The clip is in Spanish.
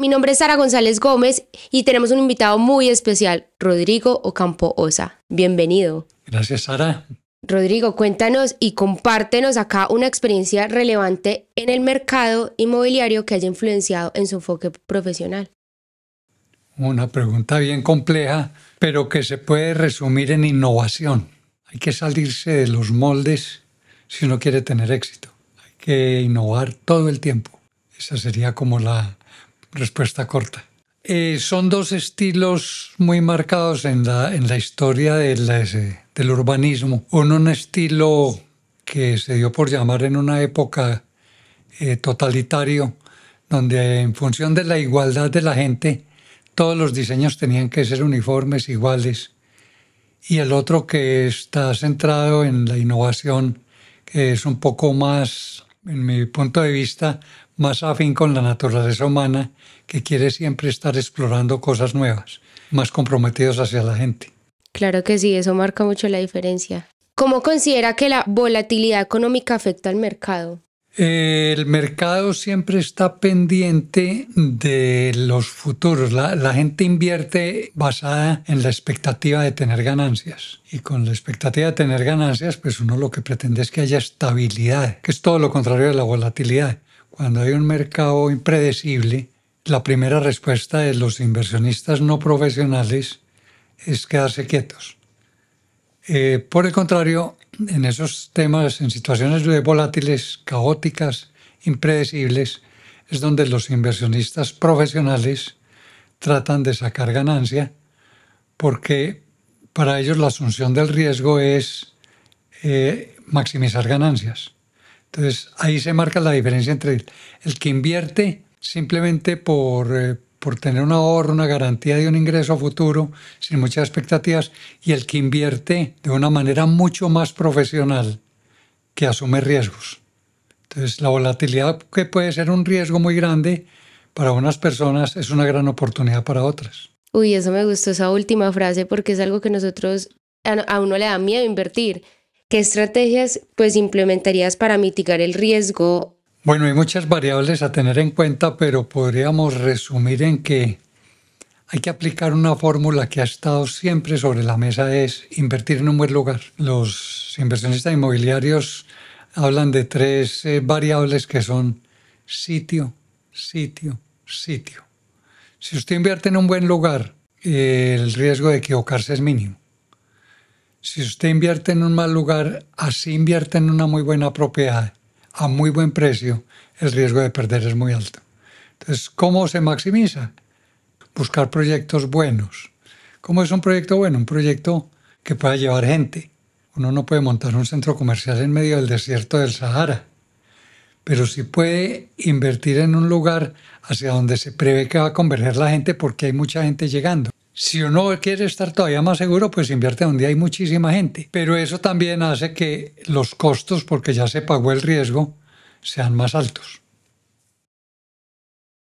Mi nombre es Sara González Gómez y tenemos un invitado muy especial, Rodrigo Ocampo Osa. Bienvenido. Gracias, Sara. Rodrigo, cuéntanos y compártenos acá una experiencia relevante en el mercado inmobiliario que haya influenciado en su enfoque profesional. Una pregunta bien compleja, pero que se puede resumir en innovación. Hay que salirse de los moldes si uno quiere tener éxito. Hay que innovar todo el tiempo. Esa sería como la respuesta corta. Eh, son dos estilos muy marcados en la, en la historia del, del urbanismo. Uno, un estilo que se dio por llamar en una época eh, totalitario, donde en función de la igualdad de la gente, todos los diseños tenían que ser uniformes, iguales. Y el otro que está centrado en la innovación, que es un poco más en mi punto de vista, más afín con la naturaleza humana, que quiere siempre estar explorando cosas nuevas, más comprometidos hacia la gente. Claro que sí, eso marca mucho la diferencia. ¿Cómo considera que la volatilidad económica afecta al mercado? El mercado siempre está pendiente de los futuros. La, gente invierte basada en la expectativa de tener ganancias. Y con la expectativa de tener ganancias, pues uno lo que pretende es que haya estabilidad, que es todo lo contrario de la volatilidad. Cuando hay un mercado impredecible, la primera respuesta de los inversionistas no profesionales es quedarse quietos. Eh, por el contrario, en esos temas, en situaciones volátiles, caóticas, impredecibles, es donde los inversionistas profesionales tratan de sacar ganancia, porque para ellos la asunción del riesgo es eh, maximizar ganancias. Entonces ahí se marca la diferencia entre el que invierte simplemente por eh, por tener un ahorro, una garantía de un ingreso futuro sin muchas expectativas, y el que invierte de una manera mucho más profesional, que asume riesgos. Entonces, la volatilidad, que puede ser un riesgo muy grande, para unas personas es una gran oportunidad para otras. Uy, eso me gustó esa última frase porque es algo que nosotros, a uno le da miedo invertir. ¿Qué estrategias pues implementarías para mitigar el riesgo bueno, hay muchas variables a tener en cuenta, pero podríamos resumir en que hay que aplicar una fórmula que ha estado siempre sobre la mesa, es invertir en un buen lugar. Los inversionistas inmobiliarios hablan de tres eh, variables que son sitio, sitio, sitio. Si usted invierte en un buen lugar, el riesgo de equivocarse es mínimo. Si usted invierte en un mal lugar, así invierte en una muy buena propiedad a muy buen precio, el riesgo de perder es muy alto. Entonces, ¿cómo se maximiza? Buscar proyectos buenos. ¿Cómo es un proyecto bueno? Un proyecto que pueda llevar gente. Uno no puede montar un centro comercial en medio del desierto del Sahara, pero sí puede invertir en un lugar hacia donde se prevé que va a converger la gente porque hay mucha gente llegando. Si uno quiere estar todavía más seguro, pues invierte donde hay muchísima gente. Pero eso también hace que los costos, porque ya se pagó el riesgo, sean más altos.